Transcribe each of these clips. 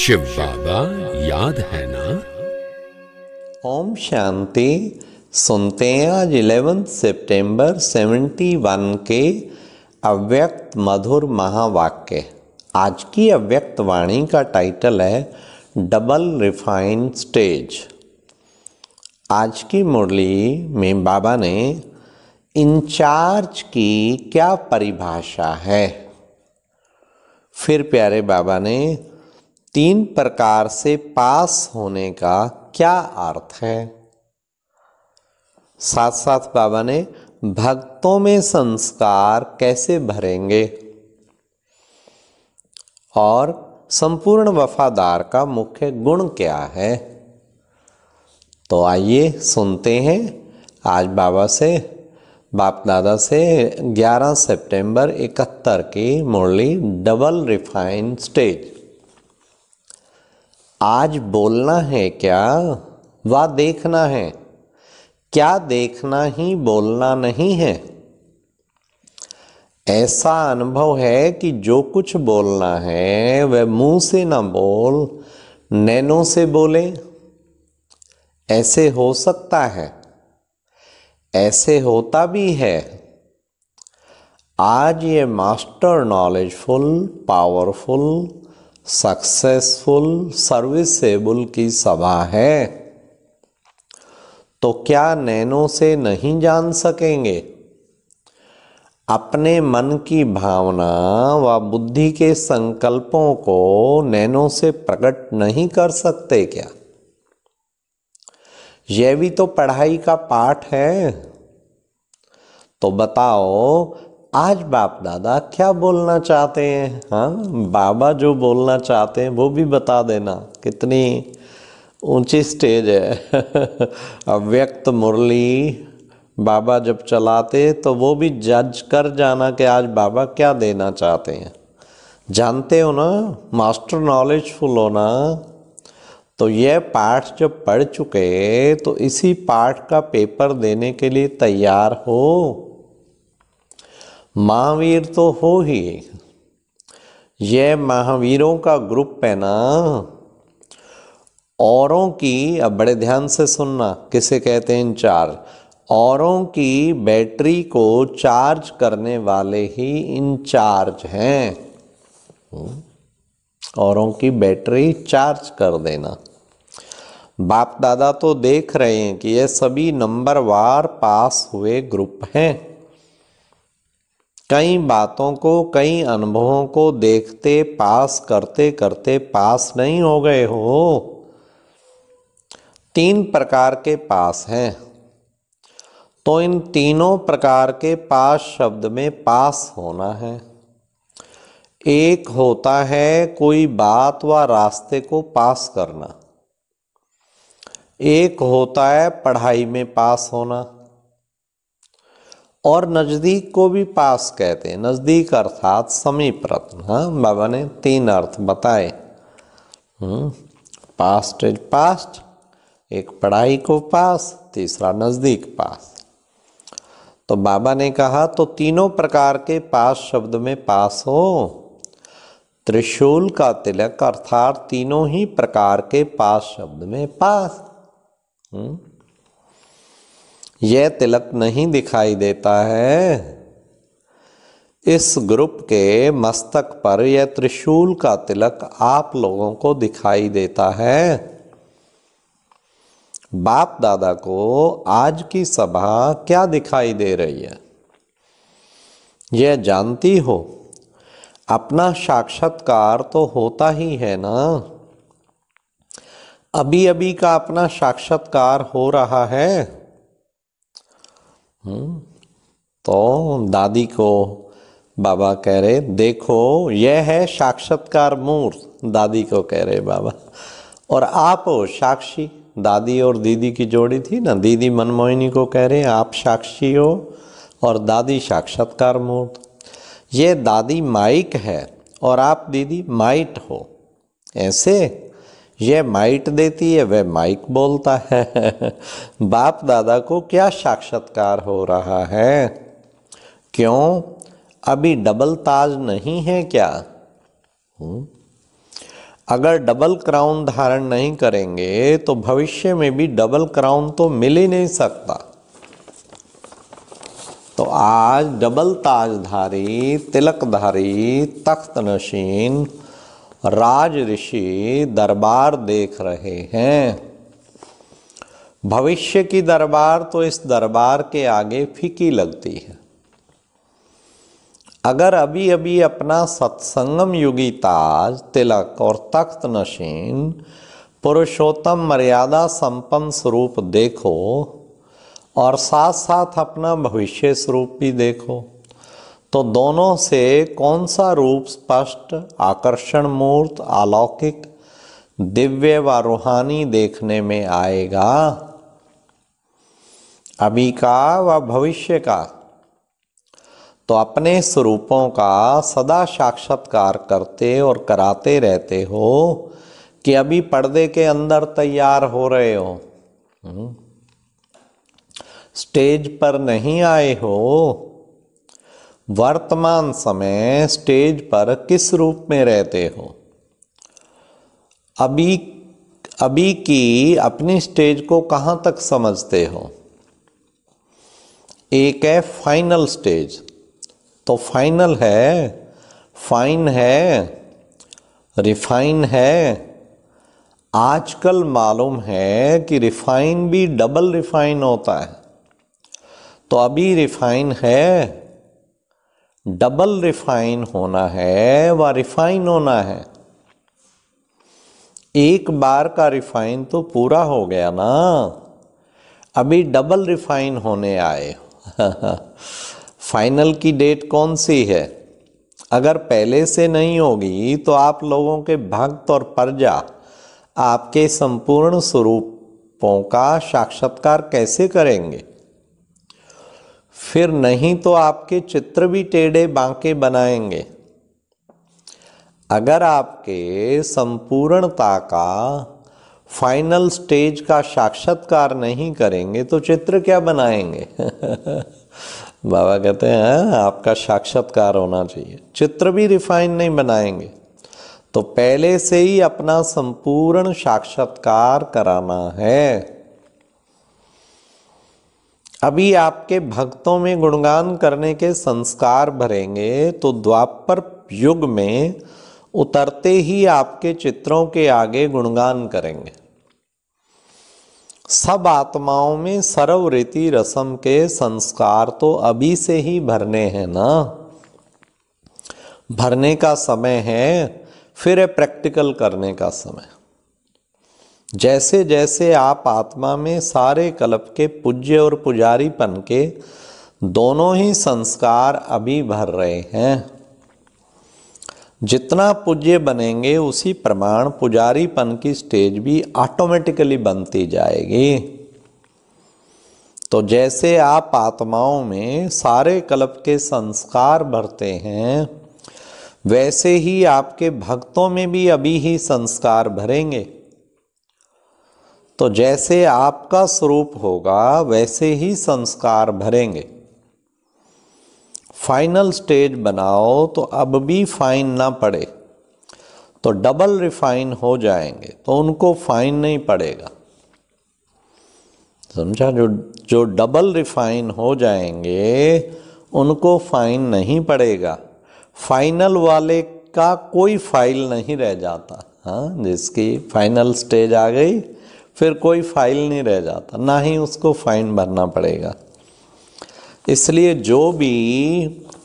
शिव बाबा याद है ना ओम शांति सुनते हैं आज 11 सितंबर 71 के अव्यक्त मधुर महावाक्य आज की अव्यक्त वाणी का टाइटल है डबल रिफाइन स्टेज आज की मुरली में बाबा ने इंचार्ज की क्या परिभाषा है फिर प्यारे बाबा ने तीन प्रकार से पास होने का क्या अर्थ है साथ साथ बाबा ने भक्तों में संस्कार कैसे भरेंगे और संपूर्ण वफादार का मुख्य गुण क्या है तो आइए सुनते हैं आज बाबा से बाप दादा से 11 सितंबर 71 की मुरली डबल रिफाइंड स्टेज आज बोलना है क्या व देखना है क्या देखना ही बोलना नहीं है ऐसा अनुभव है कि जो कुछ बोलना है वह मुंह से ना बोल नैनों से बोले ऐसे हो सकता है ऐसे होता भी है आज ये master knowledgeful powerful successful serviceable की सभा है तो क्या नैनो से नहीं जान सकेंगे अपने मन की भावना व बुद्धि के संकल्पों को नैनो से प्रकट नहीं कर सकते क्या यह भी तो पढ़ाई का पाठ है तो बताओ आज बाप दादा क्या बोलना चाहते हैं हाँ बाबा जो बोलना चाहते हैं वो भी बता देना कितनी ऊंची स्टेज है अव्यक्त मुरली बाबा जब चलाते तो वो भी जज कर जाना कि आज बाबा क्या देना चाहते हैं जानते हो ना मास्टर नॉलेजफुल होना तो यह पाठ जब पढ़ चुके तो इसी पाठ का पेपर देने के लिए तैयार हो महावीर तो हो ही यह महावीरों का ग्रुप है ना औरों की अब बड़े ध्यान से सुनना किसे कहते हैं इंचार्ज औरों की बैटरी को चार्ज करने वाले ही इंचार्ज हैं हम्म। औरों की बैटरी चार्ज कर देना बाप दादा तो देख रहे हैं कि ये सभी नंबर वार पास हुए ग्रुप हैं कई बातों को कई अनुभवों को देखते पास करते करते पास नहीं हो गए हो तीन प्रकार के पास हैं तो इन तीनों प्रकार के पास शब्द में पास होना है एक होता है कोई बात व रास्ते को पास करना एक होता है पढ़ाई में पास होना और नज़दीक को भी पास कहते हैं नज़दीक अर्थात समीप रत्न हाँ बाबा ने तीन अर्थ बताए पास्ट इज पास्ट एक पढ़ाई को पास तीसरा नज़दीक पास तो बाबा ने कहा तो तीनों प्रकार के पास शब्द में पास हो त्रिशूल का तिलक अर्थात तीनों ही प्रकार के पास शब्द में पास हुँ? हम्म, यह तिलक नहीं दिखाई देता है इस ग्रुप के मस्तक पर यह त्रिशूल का तिलक आप लोगों को दिखाई देता है बाप दादा को आज की सभा क्या दिखाई दे रही है यह जानती हो अपना साक्षात्कार तो होता ही है ना अभी अभी का अपना साक्षात्कार हो रहा है हम्म। तो दादी को बाबा कह रहे देखो यह है साक्षात्कार मूर्त दादी को कह रहे बाबा और आप हो साक्षी दादी और दीदी की जोड़ी थी ना दीदी मनमोहिनी को कह रहे आप साक्षी हो और दादी साक्षात्कार मूर्त ये दादी माइक है और आप दीदी माइट हो ऐसे यह माइट देती है वह माइक बोलता है बाप दादा को क्या साक्षात्कार हो रहा है क्यों अभी डबल ताज नहीं है क्या हुँ? हम्म। अगर डबल क्राउन धारण नहीं करेंगे तो भविष्य में भी डबल क्राउन तो मिल ही नहीं सकता तो आज डबल ताजधारी तिलकधारी तख्त नशीन राज ऋषि दरबार देख रहे हैं भविष्य की दरबार तो इस दरबार के आगे फीकी लगती है अगर अभी अभी अपना सत्संगम युगी ताज तिलक और तख्त नशीन पुरुषोत्तम मर्यादा संपन्न स्वरूप देखो और साथ साथ अपना भविष्य स्वरूप भी देखो तो दोनों से कौन सा रूप स्पष्ट आकर्षण मूर्त अलौकिक दिव्य व रूहानी देखने में आएगा अभी का व भविष्य का तो अपने स्वरूपों का सदा साक्षात्कार करते और कराते रहते हो कि अभी पर्दे के अंदर तैयार हो रहे हो हम्म। स्टेज पर नहीं आए हो वर्तमान समय स्टेज पर किस रूप में रहते हो अभी अभी की अपनी स्टेज को कहाँ तक समझते हो एक है फाइनल स्टेज तो फाइनल है फाइन है रिफाइन है आजकल मालूम है कि रिफाइन भी डबल रिफाइन होता है तो अभी रिफाइन है डबल रिफाइन होना है व रिफाइन होना है एक बार का रिफाइन तो पूरा हो गया ना अभी डबल रिफाइन होने आए फाइनल की डेट कौन सी है अगर पहले से नहीं होगी तो आप लोगों के भक्त और प्रजा आपके संपूर्ण स्वरूपों का साक्षात्कार कैसे करेंगे फिर नहीं तो आपके चित्र भी टेढ़े बांके बनाएंगे अगर आपके संपूर्णता का फाइनल स्टेज का साक्षात्कार नहीं करेंगे तो चित्र क्या बनाएंगे बाबा कहते हैं हाँ, आपका साक्षात्कार होना चाहिए चित्र भी रिफाइन नहीं बनाएंगे तो पहले से ही अपना संपूर्ण साक्षात्कार कराना है अभी आपके भक्तों में गुणगान करने के संस्कार भरेंगे तो द्वापर युग में उतरते ही आपके चित्रों के आगे गुणगान करेंगे सब आत्माओं में सर्व रीति रसम के संस्कार तो अभी से ही भरने हैं ना भरने का समय है फिर है प्रैक्टिकल करने का समय जैसे जैसे आप आत्मा में सारे कल्प के पूज्य और पुजारीपन के दोनों ही संस्कार अभी भर रहे हैं जितना पूज्य बनेंगे उसी प्रमाण पुजारीपन की स्टेज भी ऑटोमेटिकली बनती जाएगी तो जैसे आप आत्माओं में सारे कल्प के संस्कार भरते हैं वैसे ही आपके भक्तों में भी अभी ही संस्कार भरेंगे तो जैसे आपका स्वरूप होगा वैसे ही संस्कार भरेंगे फाइनल स्टेज बनाओ तो अब भी फाइन ना पड़े तो डबल रिफाइन हो जाएंगे तो उनको फाइन नहीं पड़ेगा समझा जो जो डबल रिफाइन हो जाएंगे उनको फाइन नहीं पड़ेगा फाइनल वाले का कोई फाइल नहीं रह जाता हाँ जिसकी फाइनल स्टेज आ गई फिर कोई फाइल नहीं रह जाता ना ही उसको फाइन भरना पड़ेगा इसलिए जो भी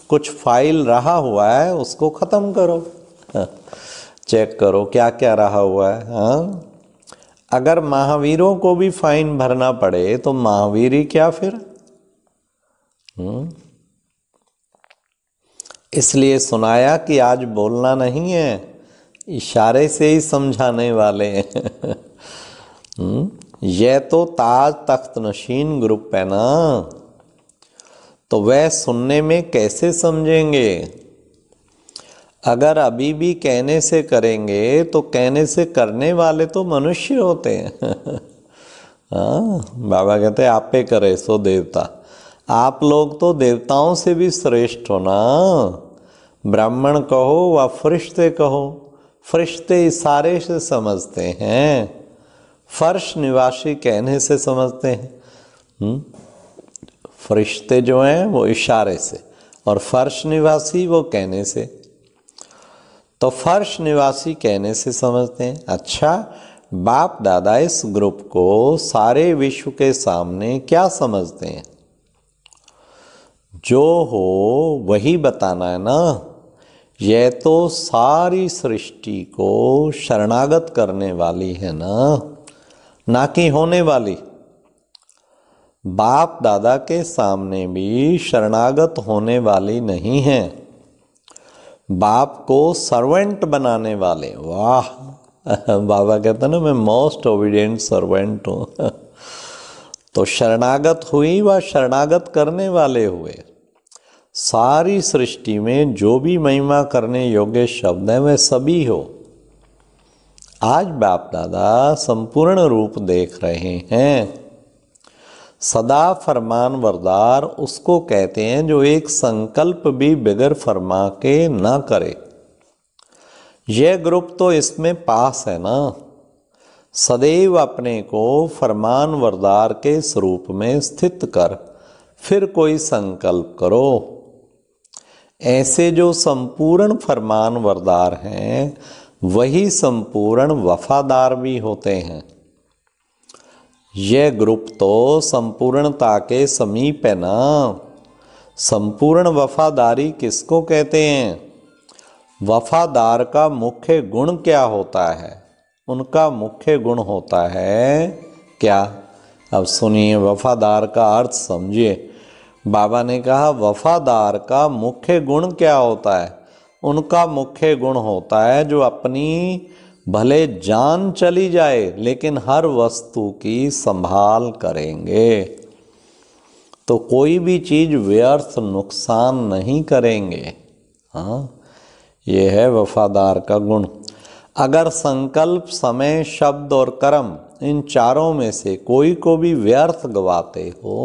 कुछ फाइल रहा हुआ है उसको ख़त्म करो हाँ, चेक करो क्या क्या रहा हुआ है हा? अगर महावीरों को भी फाइन भरना पड़े तो महावीर ही क्या फिर हम्म। इसलिए सुनाया कि आज बोलना नहीं है इशारे से ही समझाने वाले हैं हम्म? ये तो ताज तख्त नशीन ग्रुप है ना तो वह सुनने में कैसे समझेंगे अगर अभी भी कहने से करेंगे तो कहने से करने वाले तो मनुष्य होते हैं हाँ बाबा कहते हैं आप पे करे सो देवता आप लोग तो देवताओं से भी श्रेष्ठ हो ना ब्राह्मण कहो व फरिश्ते कहो फरिश्ते इशारे से समझते हैं फर्श निवासी कहने से समझते हैं हम्म? फरिश्ते जो हैं वो इशारे से और फर्श निवासी वो कहने से तो फर्श निवासी कहने से समझते हैं अच्छा बाप दादा इस ग्रुप को सारे विश्व के सामने क्या समझते हैं जो हो वही बताना है ना यह तो सारी सृष्टि को शरणागत करने वाली है ना ना कि होने वाली बाप दादा के सामने भी शरणागत होने वाली नहीं है बाप को सर्वेंट बनाने वाले वाह बाबा कहते ना मैं मोस्ट ओबिडियंट सर्वेंट हूँ तो शरणागत हुई व शरणागत करने वाले हुए सारी सृष्टि में जो भी महिमा करने योग्य शब्द हैं वह सभी हो आज बाप दादा संपूर्ण रूप देख रहे हैं सदा फरमान वरदार उसको कहते हैं जो एक संकल्प भी बगैर फरमा के ना करे यह ग्रुप तो इसमें पास है ना सदैव अपने को फरमान वरदार के स्वरूप में स्थित कर फिर कोई संकल्प करो ऐसे जो संपूर्ण फरमान वरदार हैं वही संपूर्ण वफादार भी होते हैं यह ग्रुप तो संपूर्णता के समीप है ना संपूर्ण वफादारी किसको कहते हैं वफादार का मुख्य गुण क्या होता है उनका मुख्य गुण होता है क्या अब सुनिए वफादार का अर्थ समझिए बाबा ने कहा वफादार का मुख्य गुण क्या होता है उनका मुख्य गुण होता है जो अपनी भले जान चली जाए लेकिन हर वस्तु की संभाल करेंगे तो कोई भी चीज़ व्यर्थ नुकसान नहीं करेंगे हाँ ये है वफादार का गुण अगर संकल्प समय शब्द और कर्म इन चारों में से कोई को भी व्यर्थ गवाते हो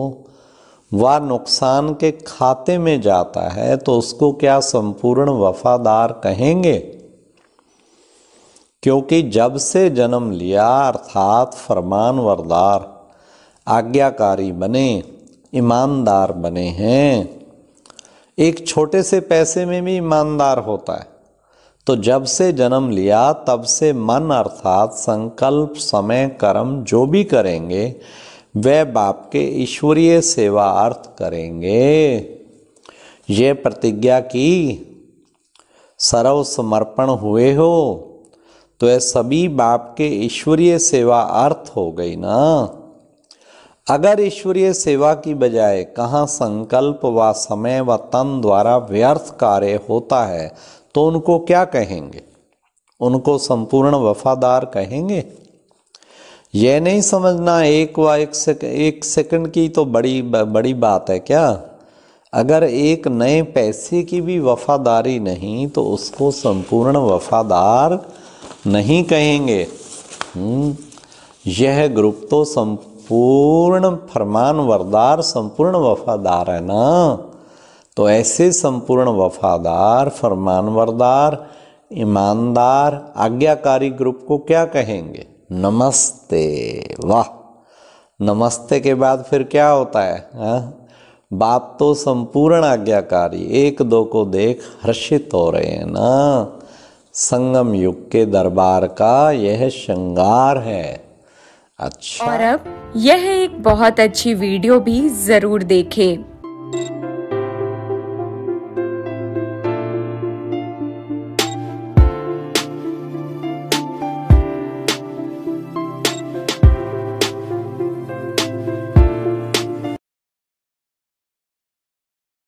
व नुकसान के खाते में जाता है तो उसको क्या संपूर्ण वफादार कहेंगे क्योंकि जब से जन्म लिया अर्थात फरमान वरदार आज्ञाकारी बने ईमानदार बने हैं एक छोटे से पैसे में भी ईमानदार होता है तो जब से जन्म लिया तब से मन अर्थात संकल्प समय कर्म जो भी करेंगे वह बाप के ईश्वरीय सेवा अर्थ करेंगे ये प्रतिज्ञा की सर्व समर्पण हुए हो तो यह सभी बाप के ईश्वरीय सेवा अर्थ हो गई ना अगर ईश्वरीय सेवा की बजाय कहाँ संकल्प व समय व तन द्वारा व्यर्थ कार्य होता है तो उनको क्या कहेंगे उनको संपूर्ण वफादार कहेंगे यह नहीं समझना एक व एक, सेकंड एक सेकंड की तो बड़ी बड़ी बात है क्या अगर एक नए पैसे की भी वफादारी नहीं तो उसको संपूर्ण वफादार नहीं कहेंगे हम्म, यह ग्रुप तो संपूर्ण फरमान वरदार संपूर्ण वफादार है ना तो ऐसे संपूर्ण वफादार फरमान वरदार ईमानदार आज्ञाकारी ग्रुप को क्या कहेंगे नमस्ते वाह नमस्ते के बाद फिर क्या होता है हा? बाप तो संपूर्ण आज्ञाकारी एक दो को देख हर्षित हो रहे हैं ना संगम युग के दरबार का यह श्रृंगार है अच्छा और अब यह एक बहुत अच्छी वीडियो भी जरूर देखें